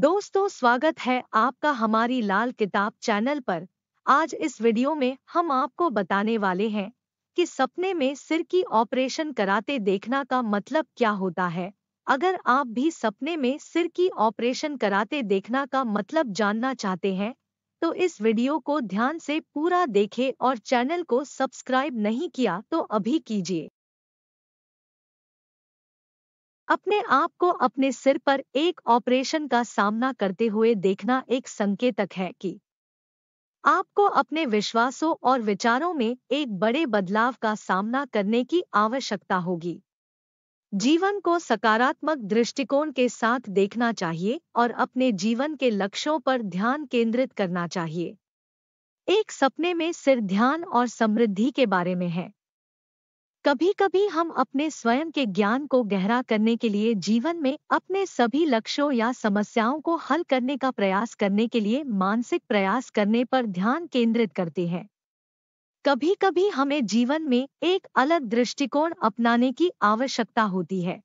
दोस्तों स्वागत है आपका हमारी लाल किताब चैनल पर आज इस वीडियो में हम आपको बताने वाले हैं कि सपने में सिर की ऑपरेशन कराते देखना का मतलब क्या होता है अगर आप भी सपने में सिर की ऑपरेशन कराते देखना का मतलब जानना चाहते हैं तो इस वीडियो को ध्यान से पूरा देखें और चैनल को सब्सक्राइब नहीं किया तो अभी कीजिए अपने आप को अपने सिर पर एक ऑपरेशन का सामना करते हुए देखना एक संकेतक है कि आपको अपने विश्वासों और विचारों में एक बड़े बदलाव का सामना करने की आवश्यकता होगी जीवन को सकारात्मक दृष्टिकोण के साथ देखना चाहिए और अपने जीवन के लक्ष्यों पर ध्यान केंद्रित करना चाहिए एक सपने में सिर ध्यान और समृद्धि के बारे में है कभी कभी हम अपने स्वयं के ज्ञान को गहरा करने के लिए जीवन में अपने सभी लक्ष्यों या समस्याओं को हल करने का प्रयास करने के लिए मानसिक प्रयास करने पर ध्यान केंद्रित करते हैं कभी कभी हमें जीवन में एक अलग दृष्टिकोण अपनाने की आवश्यकता होती है